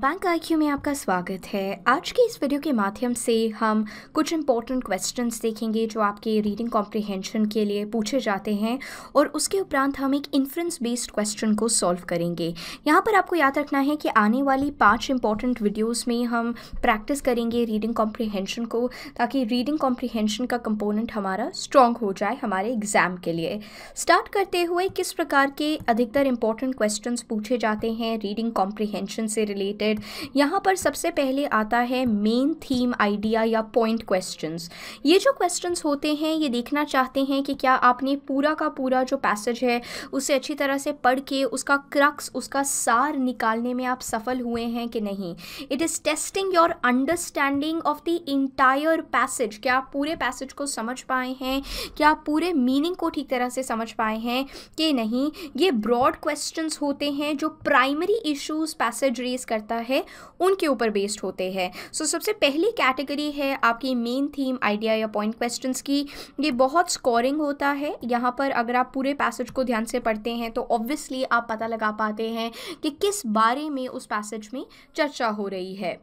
Bank IQ में आपका स्वागत है आज के इस वीडियो के माध्यम से हम कुछ इंपॉर्टेंट क्वेश्चंस देखेंगे जो आपके रीडिंग कॉम्प्रिहेंशन के लिए पूछे जाते हैं और उसके उपरांत हम एक इन्फ्रेंस बेस्ड क्वेश्चन को सॉल्व करेंगे यहाँ पर आपको याद रखना है कि आने वाली पांच इंपॉर्टेंट वीडियोस में हम प्रैक्टिस करेंगे रीडिंग कॉम्प्रिहेंशन को ताकि रीडिंग कॉम्प्रिहेंशन का कंपोनेंट हमारा स्ट्रॉन्ग हो जाए हमारे एग्ज़ाम के लिए स्टार्ट करते हुए किस प्रकार के अधिकतर इंपॉर्टेंट क्वेश्चन पूछे जाते हैं रीडिंग कॉम्प्रिहेंशन से रिलेटेड रिलेटेड यहाँ पर सबसे पहले आता है मेन थीम आइडिया या पॉइंट क्वेश्चंस ये जो क्वेश्चंस होते हैं ये देखना चाहते हैं कि क्या आपने पूरा का पूरा जो पैसेज है उसे अच्छी तरह से पढ़ के उसका क्रक्स उसका सार निकालने में आप सफल हुए हैं कि नहीं it is testing your understanding of the entire passage क्या आप पूरे पैसेज को समझ पाए हैं क्या आप पूरे मीनिंग को ठीक तरह से समझ पाए हैं कि नहीं ये ब्रॉड क्वेश्चंस होते हैं जो प्राइमरी इश्यूज पैसेज रेज करता है उनके ऊपर बेस्ड होते हैं सो so, सबसे पहली कैटेगरी है आपकी मेन थीम आइडिया या पॉइंट क्वेश्चन की ये बहुत स्कोरिंग होता है यहाँ पर अगर आप पूरे पैसेज को ध्यान से पढ़ते हैं तो ऑब्वियसली आप पता लगा पाते हैं कि किस बारे में उस पैसेज में चर्चा हो रही है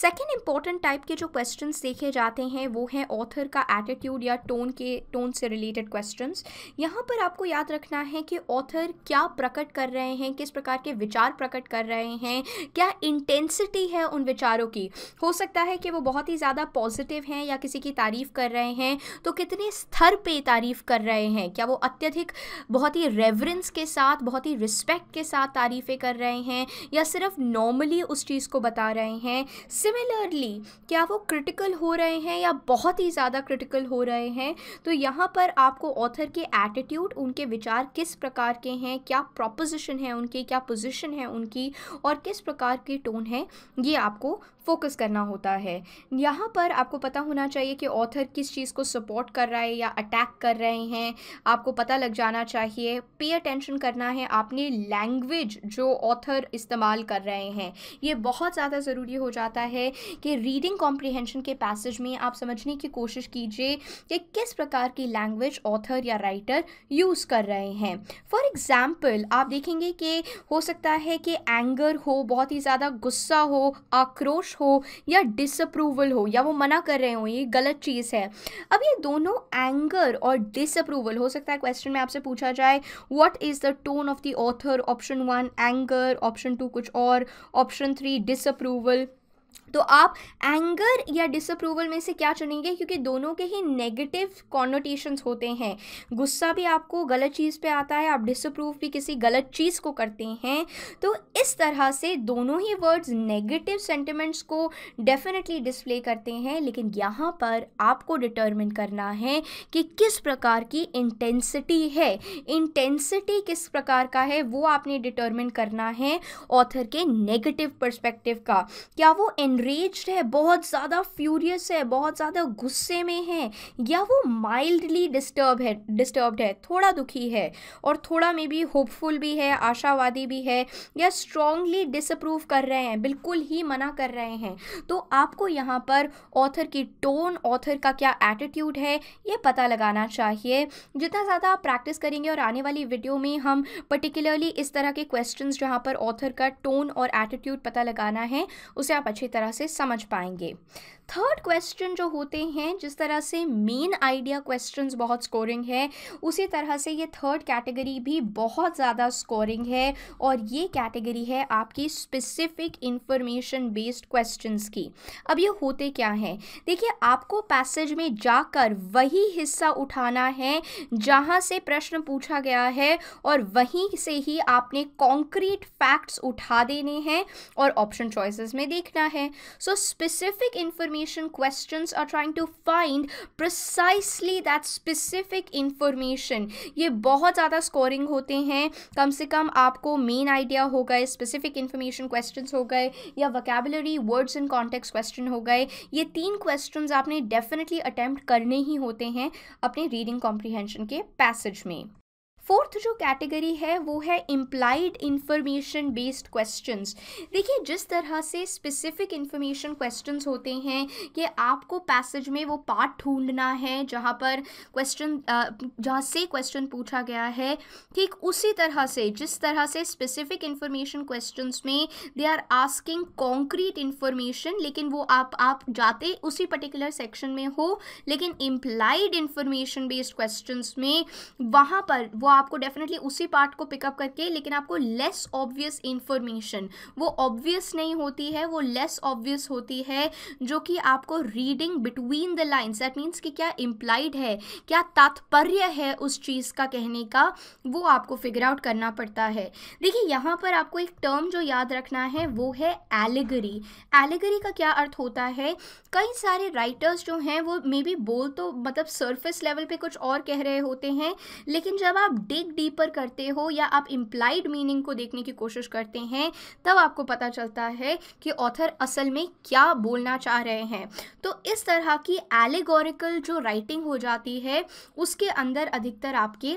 सेकेंड इंपॉर्टेंट टाइप के जो क्वेश्चन देखे जाते हैं वो हैं ऑथर का एटीट्यूड या टोन के टोन से रिलेटेड क्वेश्चन यहाँ पर आपको याद रखना है कि ऑथर क्या प्रकट कर रहे हैं किस प्रकार के विचार प्रकट कर रहे हैं क्या इंटेंसिटी है उन विचारों की हो सकता है कि वो बहुत ही ज़्यादा पॉजिटिव हैं या किसी की तारीफ़ कर रहे हैं तो कितने स्तर पे तारीफ़ कर रहे हैं क्या वो अत्यधिक बहुत ही रेवरेंस के साथ बहुत ही रिस्पेक्ट के साथ तारीफ़ें कर रहे हैं या सिर्फ नॉर्मली उस चीज़ को बता रहे हैं सिमिलरली क्या वो क्रिटिकल हो रहे हैं या बहुत ही ज़्यादा क्रिटिकल हो रहे हैं तो यहाँ पर आपको ऑथर के एटीट्यूड उनके विचार किस प्रकार के हैं क्या प्रोपोजिशन है उनकी क्या पोजिशन है उनकी और किस प्रकार की टोन है ये आपको फोकस करना होता है यहाँ पर आपको पता होना चाहिए कि ऑथर किस चीज़ को सपोर्ट कर रहा है या अटैक कर रहे हैं आपको पता लग जाना चाहिए पे अटेंशन करना है आपने लैंग्वेज जो ऑथर इस्तेमाल कर रहे हैं ये बहुत ज़्यादा ज़रूरी हो जाता है कि रीडिंग कॉम्प्रिहेंशन के पैसेज में आप समझने की कोशिश कीजिए कि किस प्रकार की लैंग्वेज ऑथर या राइटर यूज़ कर रहे हैं फॉर एग्ज़ाम्पल आप देखेंगे कि हो सकता है कि एंगर हो बहुत ही ज़्यादा गुस्सा हो आक्रोश हो या डिसअप्रूवल हो या वो मना कर रहे हो ये गलत चीज़ है अब ये दोनों एंगर और डिसअप्रूवल हो सकता है क्वेश्चन में आपसे पूछा जाए what is the tone of the author option one anger option two कुछ और ऑप्शन थ्री डिसअप्रूवल तो आप एंगर या डिसअप्रूवल में से क्या चुनेंगे क्योंकि दोनों के ही नेगेटिव कॉन्नोटेशंस होते हैं गुस्सा भी आपको गलत चीज़ पे आता है आप डिसअप्रूव भी किसी गलत चीज़ को करते हैं तो इस तरह से दोनों ही वर्ड्स नेगेटिव सेंटिमेंट्स को डेफिनेटली डिस्प्ले करते हैं लेकिन यहाँ पर आपको डिटर्मिन करना है कि किस प्रकार की इंटेंसिटी है इंटेंसिटी किस प्रकार का है वो आपने डिटर्मिन करना है ऑथर के नेगेटिव परस्पेक्टिव का क्या वो एन एनरेज है बहुत ज़्यादा फ्यूरियस है बहुत ज़्यादा गुस्से में है या वो माइल्डली डिस्टर्ब है डिस्टर्ब्ड है थोड़ा दुखी है और थोड़ा मे बी होपफुल भी है आशावादी भी है या स्ट्रांगली डिसअप्रूव कर रहे हैं बिल्कुल ही मना कर रहे हैं तो आपको यहाँ पर ऑथर की टोन ऑथर का क्या एटीट्यूड है ये पता लगाना चाहिए जितना ज़्यादा आप प्रैक्टिस करेंगे और आने वाली वीडियो में हम पर्टिकुलरली इस तरह के क्वेश्चंस जहाँ पर ऑथर का टोन और एटीट्यूड पता लगाना है उसे आप अच्छी तरह तरह से समझ पाएंगे थर्ड क्वेश्चन जो होते हैं जिस तरह से मेन आइडिया क्वेश्चंस बहुत स्कोरिंग है उसी तरह से ये थर्ड कैटेगरी भी बहुत ज़्यादा स्कोरिंग है और ये कैटेगरी है आपकी स्पेसिफिक इंफॉर्मेशन बेस्ड क्वेश्चंस की अब ये होते क्या हैं देखिए आपको पैसेज में जाकर वही हिस्सा उठाना है जहाँ से प्रश्न पूछा गया है और वहीं से ही आपने कॉन्क्रीट फैक्ट्स उठा देने हैं और ऑप्शन चॉइसेस में देखना है so specific information information questions are trying to find precisely that specific information ये बहुत ज़्यादा scoring होते हैं कम से कम आपको main idea हो गए specific information questions हो गए या vocabulary words and context question हो गए ये तीन questions आपने definitely attempt करने ही होते हैं अपने reading comprehension के passage में फोर्थ जो कैटेगरी है वो है इम्प्लाइड इंफॉर्मेशन बेस्ड क्वेश्चंस देखिए जिस तरह से स्पेसिफिक इन्फॉर्मेशन क्वेश्चंस होते हैं कि आपको पैसेज में वो पार्ट ढूंढना है जहाँ पर क्वेश्चन जहाँ से क्वेश्चन पूछा गया है ठीक उसी तरह से जिस तरह से स्पेसिफिक इन्फॉर्मेशन क्वेश्चन में they are asking concrete information लेकिन वो आप आप जाते उसी पर्टिकुलर सेक्शन में हो लेकिन इम्प्लाइड इन्फॉर्मेशन बेस्ड क्वेश्चन में वहाँ पर वो आपको डेफिनेटली उसी पार्ट को पिकअप करके लेकिन आपको लेस ऑब्वियस इंफॉर्मेशन वो ऑब्वियस नहीं होती है वो लेस ऑब्वियस होती है जो कि आपको reading between the lines that means कि क्या इम्प्लाइड है क्या तात्पर्य है उस चीज़ का कहने का वो आपको फिगर आउट करना पड़ता है देखिए यहाँ पर आपको एक टर्म जो याद रखना है वो है एलिगरी एलिगरी का क्या अर्थ होता है कई सारे राइटर्स जो हैं वो मे बी बोल तो मतलब सरफेस लेवल पे कुछ और कह रहे होते हैं लेकिन जब आप डिग डीपर करते हो या आप इम्प्लाइड मीनिंग को देखने की कोशिश करते हैं तब आपको पता चलता है कि ऑथर असल में क्या बोलना चाह रहे हैं तो इस तरह की एलेगोरिकल जो राइटिंग हो जाती है उसके अंदर अधिकतर आपके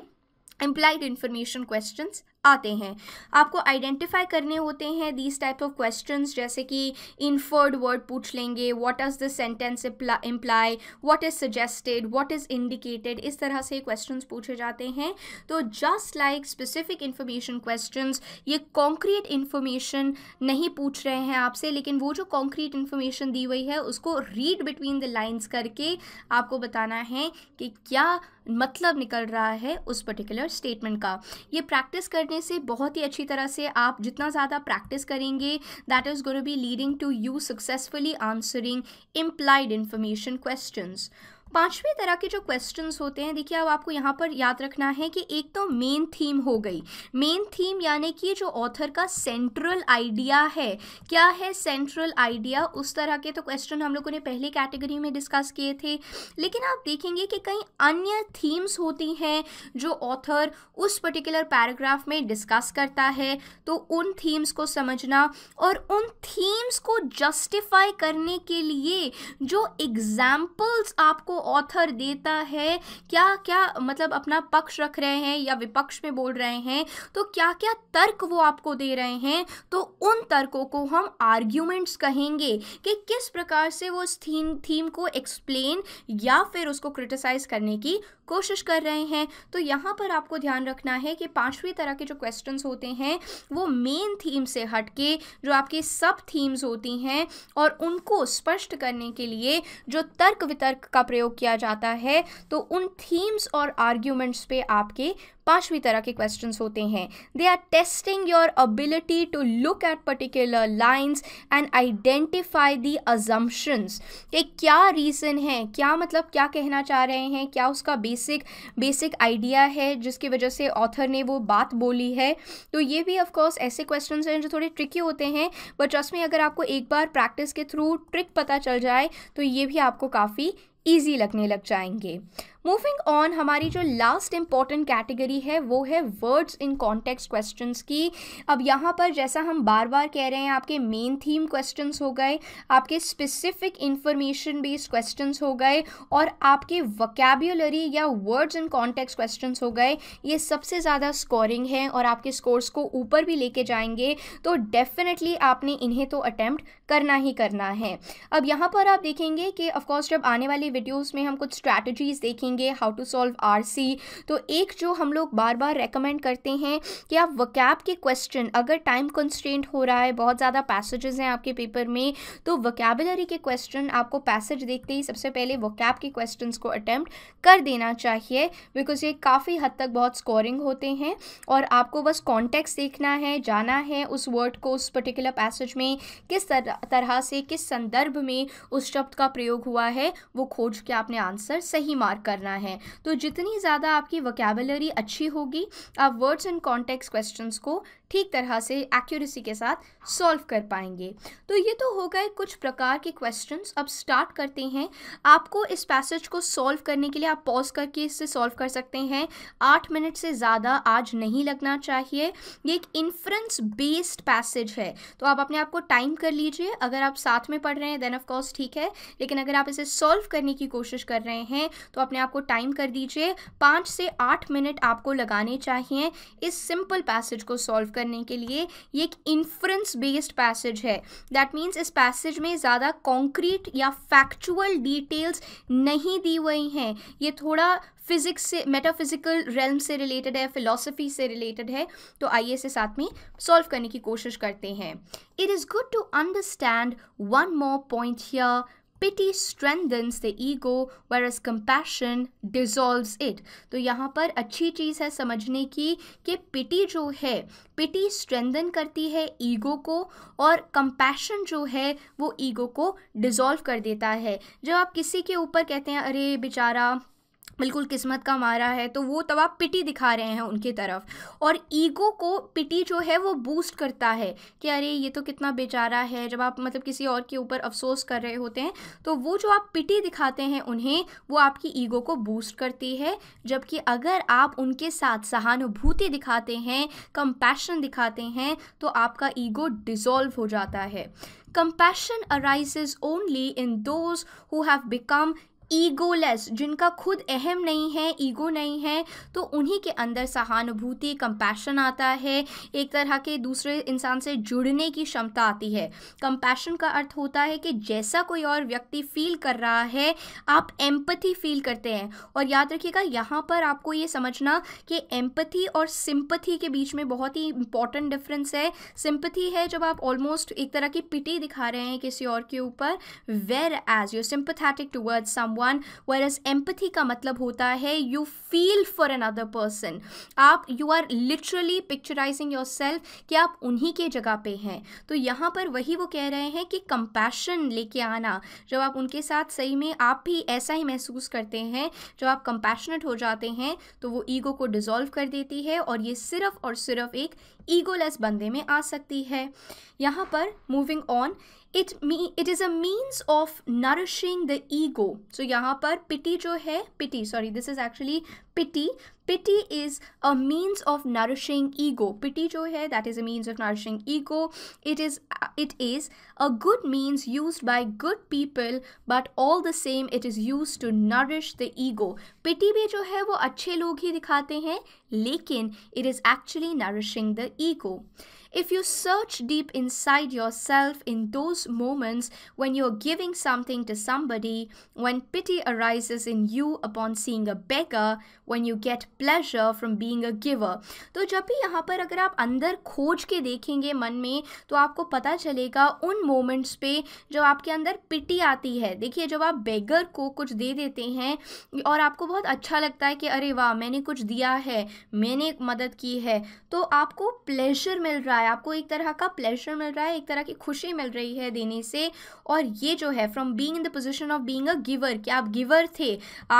इम्प्लाइड इन्फॉर्मेशन क्वेश्चंस आते हैं आपको आइडेंटिफाई करने होते हैं दीज टाइप ऑफ क्वेश्चन जैसे कि इनफर्ड वर्ड पूछ लेंगे what is the sentence imply what is suggested what is indicated इस तरह से क्वेश्चन पूछे जाते हैं तो just like specific information question ये कॉन्क्रीट इन्फॉर्मेशन नहीं पूछ रहे हैं आपसे लेकिन वो जो कॉन्क्रीट इन्फॉर्मेशन दी हुई है उसको रीड बिटवीन द लाइन्स करके आपको बताना है कि क्या मतलब निकल रहा है उस पर्टिकुलर स्टेटमेंट का ये प्रैक्टिस कर करने से बहुत ही अच्छी तरह से आप जितना ज़्यादा प्रैक्टिस करेंगे that is gonna be leading to you successfully answering implied information question पांचवी तरह के जो क्वेश्चंस होते हैं देखिए अब आपको यहाँ पर याद रखना है कि एक तो मेन थीम हो गई मेन थीम यानी कि जो ऑथर का सेंट्रल आइडिया है क्या है सेंट्रल आइडिया उस तरह के तो क्वेश्चन हम लोगों ने पहले कैटेगरी में डिस्कस किए थे लेकिन आप देखेंगे कि कई अन्य थीम्स होती हैं जो ऑथर उस पर्टिकुलर पैराग्राफ में डिस्कस करता है तो उन थीम्स को समझना और उन थीम्स को जस्टिफाई करने के लिए जो एग्जाम्पल्स आपको ऑथर देता है क्या क्या मतलब अपना पक्ष रख रहे हैं या विपक्ष में बोल रहे हैं तो क्या क्या तर्क वो आपको दे रहे हैं तो उन तर्कों को हम आर्ग्यूमेंट्स कहेंगे कि किस प्रकार से वो उस थीम थीम को एक्सप्लेन या फिर उसको क्रिटिसाइज करने की कोशिश कर रहे हैं तो यहाँ पर आपको ध्यान रखना है कि पाँचवीं तरह के जो क्वेश्चन होते हैं वो मेन थीम से हट के जो आपकी सब थीम्स होती हैं और उनको स्पष्ट करने के लिए जो तर्क वितर्क का प्रयोग किया जाता है तो उन थीम्स और आर्ग्यूमेंट्स पे आपके पांचवी तरह के क्वेश्चंस होते हैं they are testing your ability to look at particular lines and identify the assumptions कि क्या रीज़न है क्या मतलब क्या कहना चाह रहे हैं क्या उसका बेसिक बेसिक आइडिया है जिसकी वजह से ऑथर ने वो बात बोली है तो ये भी ऑफकोर्स ऐसे क्वेश्चन हैं जो थोड़े ट्रिकी होते हैं बट ट्रस्ट में अगर आपको एक बार प्रैक्टिस के थ्रू ट्रिक पता चल जाए तो ये भी आपको काफ़ी ईजी लगने लग जाएंगे मूविंग ऑन हमारी जो लास्ट इम्पॉर्टेंट कैटेगरी है वो है वर्ड्स इन कॉन्टेक्स्ट क्वेश्चंस की अब यहाँ पर जैसा हम बार बार कह रहे हैं आपके मेन थीम क्वेश्चंस हो गए आपके स्पेसिफिक इंफॉर्मेशन बेस्ड क्वेश्चंस हो गए और आपके वकेबुलरी या वर्ड्स इन कॉन्टेक्स्ट क्वेश्चंस हो गए ये सबसे ज़्यादा स्कोरिंग है और आपके स्कोर्स को ऊपर भी लेके जाएंगे तो डेफिनेटली आपने इन्हें तो अटैम्प्ट करना ही करना है अब यहाँ पर आप देखेंगे कि ऑफकोर्स जब आने वाली वीडियोज़ में हम कुछ स्ट्रैटेजीज़ देखेंगे सीखेंगे हाउ टू सॉल्व आर तो एक जो हम लोग बार बार रेकमेंड करते हैं कि आप वकैब के क्वेश्चन अगर टाइम कंस्टेंट हो रहा है बहुत ज़्यादा पैसेजेस हैं आपके पेपर में तो वकैबलरी के क्वेश्चन आपको पैसेज देखते ही सबसे पहले वकैब के क्वेश्चन को अटैम्प्ट कर देना चाहिए बिकॉज ये काफ़ी हद तक बहुत स्कोरिंग होते हैं और आपको बस कॉन्टेक्स्ट देखना है जाना है उस वर्ड को उस पर्टिकुलर पैसेज में किस तरह से किस संदर्भ में उस शब्द का प्रयोग हुआ है वो खोज के आपने आंसर सही मार्क कर करना है तो जितनी ज़्यादा आपकी वोकेबलरी अच्छी होगी आप वर्ड्स एंड कॉन्टेक्स्ट क्वेश्चन को ठीक तरह से एक्यूरेसी के साथ सॉल्व कर पाएंगे तो ये तो हो गए कुछ प्रकार के क्वेश्चंस अब स्टार्ट करते हैं आपको इस पैसेज को सॉल्व करने के लिए आप पॉज करके इससे सॉल्व कर सकते हैं आठ मिनट से ज़्यादा आज नहीं लगना चाहिए ये एक इन्फ्रेंस बेस्ड पैसेज है तो आप अपने आप को टाइम कर लीजिए अगर आप साथ में पढ़ रहे हैं देन ऑफकोर्स ठीक है लेकिन अगर आप इसे सॉल्व करने की कोशिश कर रहे हैं तो अपने आप को टाइम कर दीजिए पाँच से आठ मिनट आपको लगाने चाहिए इस सिंपल पैसेज को सॉल्व कर करने के लिए ये एक इन्फ्रेंस बेस्ड पैसेज है दैट मीन्स इस पैसेज में ज़्यादा कॉन्क्रीट या फैक्चुअल डिटेल्स नहीं दी हुई हैं ये थोड़ा फिजिक्स से मेटाफिजिकल रेलम से रिलेटेड है फिलोसफी से रिलेटेड है तो आइए इसे साथ में सॉल्व करने की कोशिश करते हैं it is good to understand one more point here pity strengthens the ego whereas compassion dissolves it तो यहाँ पर अच्छी चीज़ है समझने की कि पिटी जो है पिटी स्ट्रेंथन करती है ईगो को और कंपैशन जो है वो ईगो को डिज़ोल्व कर देता है जब आप किसी के ऊपर कहते हैं अरे बेचारा बिल्कुल किस्मत का मारा है तो वो तब आप पिटी दिखा रहे हैं उनकी तरफ और ईगो को पिटी जो है वो बूस्ट करता है कि अरे ये तो कितना बेचारा है जब आप मतलब किसी और के ऊपर अफसोस कर रहे होते हैं तो वो जो आप पिटी दिखाते हैं उन्हें वो आपकी ईगो को बूस्ट करती है जबकि अगर आप उनके साथ सहानुभूति दिखाते हैं कंपैशन दिखाते हैं तो आपका ईगो डिज़ोल्व हो जाता है Compassion arises only in those who have become egoless जिनका खुद अहम नहीं है ईगो नहीं है तो उन्हीं के अंदर सहानुभूति कंपैशन आता है एक तरह के दूसरे इंसान से जुड़ने की क्षमता आती है कंपैशन का अर्थ होता है कि जैसा कोई और व्यक्ति फील कर रहा है आप एम्पथी फील करते हैं और याद रखिएगा यहाँ पर आपको ये समझना कि एम्पथी और सिंपथी के बीच में बहुत ही इंपॉर्टेंट डिफरेंस है सिंपथी है जब आप ऑलमोस्ट एक तरह की पिटी दिखा रहे हैं किसी और के ऊपर whereas you sympathetic towards someone whereas empathy का मतलब होता है you feel for another person आप you are literally picturising yourself कि आप उन्हीं के जगह पे हैं तो यहाँ पर वही वो कह रहे हैं कि कंपैशन लेके आना जब आप उनके साथ सही में आप भी ऐसा ही महसूस करते हैं जब आप कंपैशनट हो जाते हैं तो वो ईगो को डिज़ोल्व कर देती है और ये सिर्फ और सिर्फ एक ईगोलेस बंदे में आ सकती है यहाँ पर moving on it me it is a means of nourishing the ego so yahan par pity jo hai pity sorry this is actually pity pity is a means of nourishing ego pity jo hai that is a means of nourishing ego it is it is a good means used by good people but all the same it is used to nourish the ego pity bhi jo hai wo acche log hi dikhate hain lekin it is actually nourishing the ego if you search deep inside yourself in those moments when you're giving something to somebody, when pity arises in you upon seeing a beggar, when you get pleasure from being a giver तो जब भी यहाँ पर अगर आप अंदर खोज के देखेंगे मन में तो आपको पता चलेगा उन मोमेंट्स पे जब आपके अंदर पिटी आती है देखिए जब आप बेगर को कुछ दे देते हैं और आपको बहुत अच्छा लगता है कि अरे वाह मैंने कुछ दिया है मैंने मदद की है तो आपको प्लेजर मिल रहा है आपको एक तरह का प्लेजर मिल रहा है एक तरह की खुशी मिल रही है देने से और ये जो है from being in the position of being a giver क्या आप गिवर थे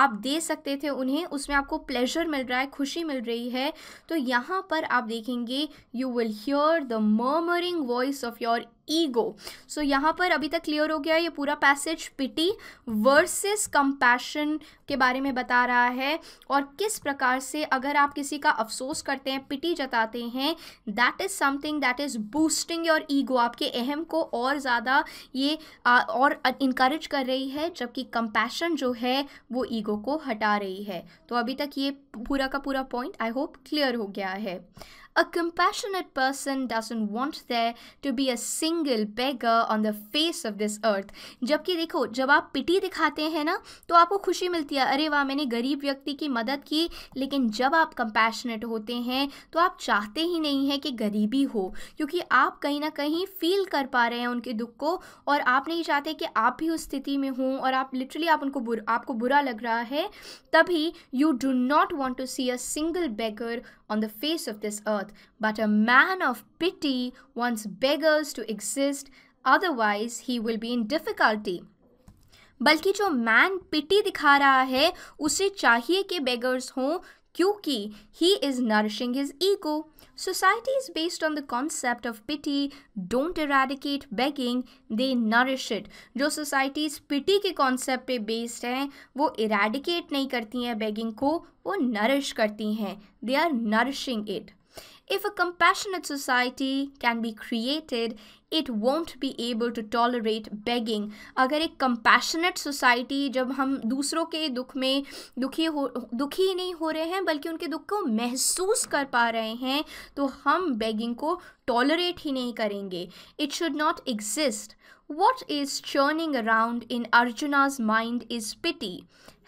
आप दे सकते थे उन्हें उसमें आपको प्लेजर मिल रहा है खुशी मिल रही है तो यहाँ पर आप देखेंगे you will hear the murmuring voice of your ego so यहाँ पर अभी तक क्लियर हो गया ये पूरा पैसेज पिटी वर्सेस कंपैशन के बारे में बता रहा है और किस प्रकार से अगर आप किसी का अफसोस करते हैं पिटी जताते हैं that is something that is boosting your ego आपके अहम को और ज़्यादा ये आ, और इनक्रेज कर रही है जबकि कंपैशन जो है वो ईगो को हटा रही है तो अभी तक ये पूरा का पूरा पॉइंट आई होप क्लियर हो गया है A compassionate person doesn't want there to be a single beggar on the face of this earth. जबकि देखो जब आप पिटी दिखाते हैं ना तो आपको खुशी मिलती है अरे वाह मैंने गरीब व्यक्ति की मदद की लेकिन जब आप कंपैशनेट होते हैं तो आप चाहते ही नहीं हैं कि गरीबी हो क्योंकि आप कहीं ना कहीं फील कर पा रहे हैं उनके दुख को और आप नहीं चाहते कि आप भी उस स्थिति में हों और आप लिटरली आप उनको बुर, आपको बुरा लग रहा है तभी you do not want to see a single beggar on the face of this earth earth, but a man of pity wants beggars to exist, otherwise he will be in difficulty. बल्कि जो man पिटी दिखा रहा है उसे चाहिए कि beggars हों क्योंकि he is nourishing his ego society is based on the concept of pity don't eradicate begging they nourish it जो सोसाइटीज़ पिटी के कॉन्सेप्ट पे बेस्ड हैं वो इराडिकेट नहीं करती हैं बेगिंग को वो नरिश करती हैं they are nourishing it If a compassionate society can be created, it won't be able to tolerate begging अगर एक कंपैशनेट सोसाइटी जब हम दूसरों के दुख में दुखी हो दुखी नहीं हो रहे हैं बल्कि उनके दुख को महसूस कर पा रहे हैं तो हम बेगिंग को टॉलरेट ही नहीं करेंगे it should not exist what is churning around in Arjuna's mind is pity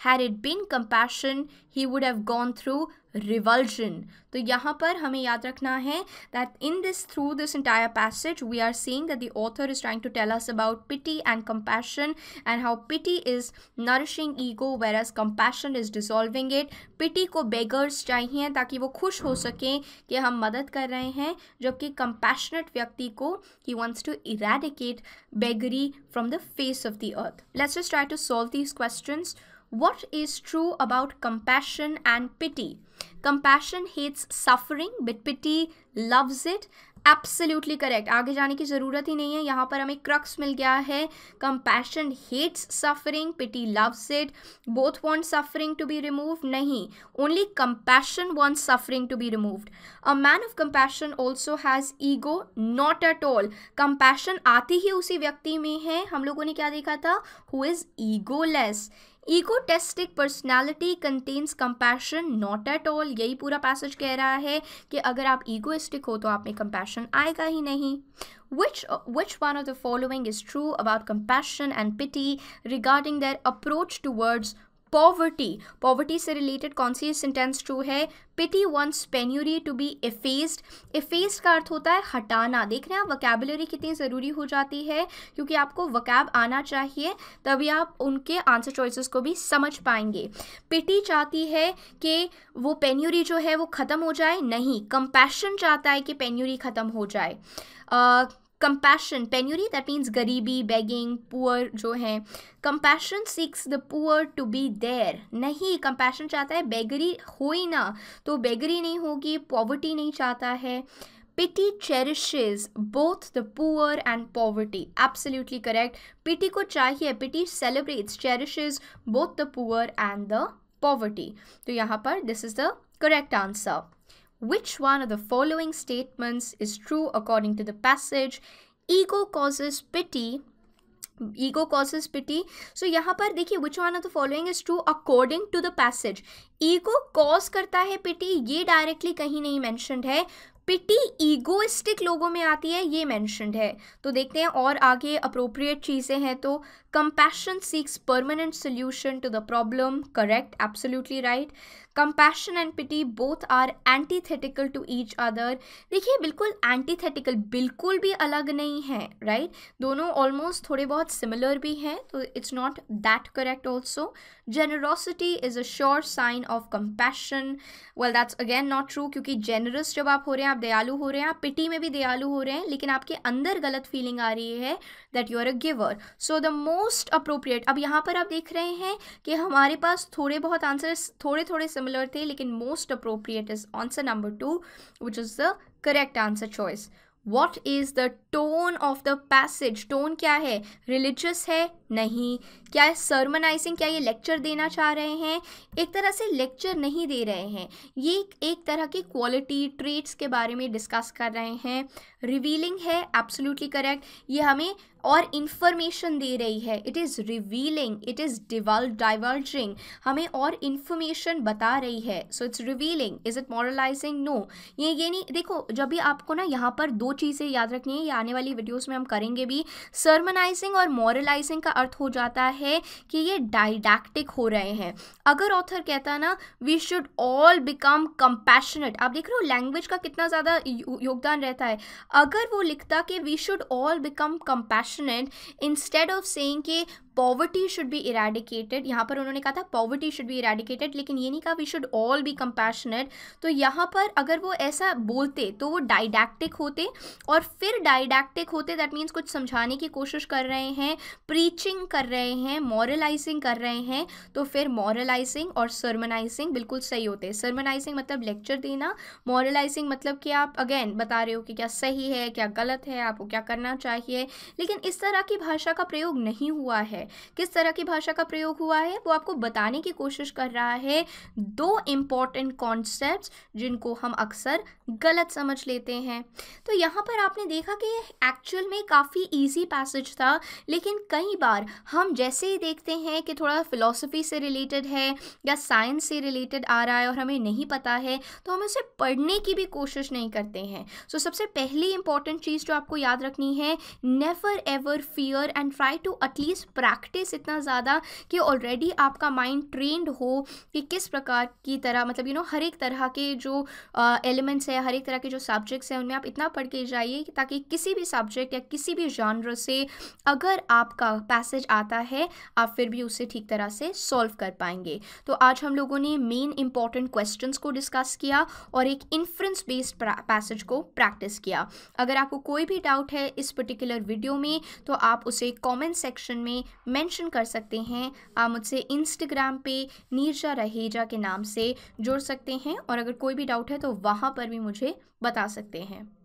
had it been compassion he would have gone through revulsion तो यहाँ पर हमें याद रखना है that in this through this entire passage we are see saying that the author is trying to tell us about pity and compassion and how pity is nourishing ego whereas compassion is dissolving it pity को beggars चाहिए ताकि वो खुश हो सकें कि हम मदद कर रहे हैं जबकि compassionate व्यक्ति को he wants to eradicate beggary from the face of the earth let's just try to solve these questions what is true about compassion and pity compassion hates suffering but pity loves it absolutely correct आगे जाने की ज़रूरत ही नहीं है यहाँ पर हमें crux मिल गया है compassion hates suffering pity loves it both want suffering to be remove नहीं only compassion want suffering to be removed a man of compassion also has ego not at all compassion आती ही उसी व्यक्ति में है हम लोगों ने क्या देखा था who is egoless egotistic personality contains compassion not at all यही पूरा पैसेज कह रहा है कि अगर आप ईगोइस्टिक हो तो आप में कंपैशन आएगा ही नहीं which which one of the following is true about compassion and pity regarding their approach towards poverty poverty से रिलेटेड कौन सी सेंटेंस true है pity one's penury to be effaced Effaced का अर्थ होता है हटाना देख रहे हैं आप वकेबलरी कितनी ज़रूरी हो जाती है क्योंकि आपको वकैब आना चाहिए तभी आप उनके आंसर चॉइसेस को भी समझ पाएंगे पिटी चाहती है कि वो पेन्यूरी जो है वो ख़त्म हो जाए नहीं कंपैशन चाहता है कि पेन्यूरी ख़त्म हो जाए uh, compassion penury that means गरीबी बैगिंग पुअर जो है compassion seeks the poor to be there नहीं कंपैशन चाहता है बेगरी हो ही ना तो बेगरी नहीं होगी पॉवर्टी नहीं चाहता है pity cherishes both the poor and poverty absolutely correct pity को चाहिए pity celebrates cherishes both the poor and the poverty तो यहाँ पर this is the correct answer Which one of the following statements is true according to the passage? Ego causes pity. Ego causes pity. So यहाँ पर देखिए which one of the following is true according to the passage? Ego cause करता है pity ये directly कहीं नहीं mentioned है पिटी egoistic लोगों में आती है ये मैंशनड है तो देखते हैं और आगे अप्रोप्रिएट चीज़ें हैं तो Compassion seeks permanent solution to the problem. Correct, absolutely right. Compassion and pity both are antithetical to each other. देखिए बिल्कुल antithetical बिल्कुल भी अलग नहीं है right? दोनों almost थोड़े बहुत similar भी हैं तो it's not that correct also. Generosity is a sure sign of compassion. Well that's again not true क्योंकि generous जब आप हो रहे हैं आप दयालु हो रहे हैं आप pity में भी दयालु हो रहे हैं लेकिन आपके अंदर गलत feeling आ रही है that you are a giver. So the more most appropriate अब यहाँ पर आप देख रहे हैं कि हमारे पास थोड़े बहुत आंसर थोड़े थोड़े सिमिलर थे लेकिन most appropriate is answer number two which is the correct answer choice what is the tone of the passage tone क्या है रिलीजियस है नहीं क्या है सरमनाइजिंग क्या ये लेक्चर देना चाह रहे हैं एक तरह से लेक्चर नहीं दे रहे हैं ये एक तरह की क्वालिटी ट्रेट्स के बारे में डिस्कस कर रहे हैं रिवीलिंग है एब्सोल्यूटली करेक्ट ये हमें और इन्फॉर्मेशन दे रही है it is revealing it is डिवल डाइवर्जिंग हमें और इन्फॉर्मेशन बता रही है so it's revealing is it moralising no ये ये नहीं देखो जब भी आपको ना यहाँ पर दो चीज़ें याद रखनी है ये आने वाली वीडियोज़ में हम करेंगे भी सर्मनाइजिंग और मॉरलाइजिंग का अर्थ हो जाता है कि ये डाइडैक्टिक हो रहे हैं अगर ऑथर कहता ना we should all become compassionate आप देख रहे हो लैंग्वेज का कितना ज़्यादा योगदान रहता है अगर वो लिखता कि we should all become compassion passionate instead of saying कि पॉवर्टी शुड बी इरेडिकेटेड यहाँ पर उन्होंने कहा था पॉवर्टी शुड बी इरेडिकेटेड लेकिन ये नहीं कहा we should all be compassionate तो यहाँ पर अगर वो ऐसा बोलते तो वो डाइडैक्टिक होते और फिर डाइडैक्टिक होते दैट मीन्स कुछ समझाने की कोशिश कर रहे हैं प्रीचिंग कर रहे हैं मॉरलाइजिंग कर रहे हैं तो फिर मॉरलाइजिंग और सरमनाइजिंग बिल्कुल सही होते हैं सरमनाइजिंग मतलब लेक्चर देना मॉरलाइजिंग मतलब कि आप अगेन बता रहे हो कि क्या सही है क्या गलत है आपको क्या करना चाहिए लेकिन इस तरह की भाषा का प्रयोग नहीं हुआ है है किस तरह की भाषा का प्रयोग हुआ है वो आपको बताने की कोशिश कर रहा है दो इम्पॉर्टेंट कॉन्सेप्ट जिनको हम अक्सर गलत समझ लेते हैं तो यहाँ पर आपने देखा कि एक्चुअल में काफ़ी ईजी पैसेज था लेकिन कई बार हम जैसे ही देखते हैं कि थोड़ा फिलोसफी से रिलेटेड है या साइंस से रिलेटेड आ रहा है और हमें नहीं पता है तो हम उसे पढ़ने की भी कोशिश नहीं करते हैं सो तो so, सबसे पहली इंपॉर्टेंट चीज़ जो आपको याद रखनी है never ever fear and try to at least प्रैक्ट प्रैक्टिस इतना ज़्यादा कि ऑलरेडी आपका माइंड ट्रेंड हो कि किस प्रकार की तरह मतलब यू you नो know, हर एक तरह के जो एलिमेंट्स uh, हर एक तरह के जो सब्जेक्ट्स हैं उनमें आप इतना पढ़ के जाइए ताकि किसी भी सब्जेक्ट या किसी भी जानवर से अगर आपका पैसेज आता है आप फिर भी उसे ठीक तरह से सॉल्व कर पाएंगे तो आज हम लोगों ने मेन इंपॉर्टेंट क्वेश्चंस को डिस्कस किया और एक इन्फ्रेंस बेस्ड पैसेज को प्रैक्टिस किया अगर आपको कोई भी डाउट है इस पर्टिकुलर वीडियो में तो आप उसे कमेंट सेक्शन में मेंशन कर सकते हैं आप मुझसे इंस्टाग्राम पे नीरजा रहेजा के नाम से जुड़ सकते हैं और अगर कोई भी डाउट है तो वहाँ पर भी मुझे बता सकते हैं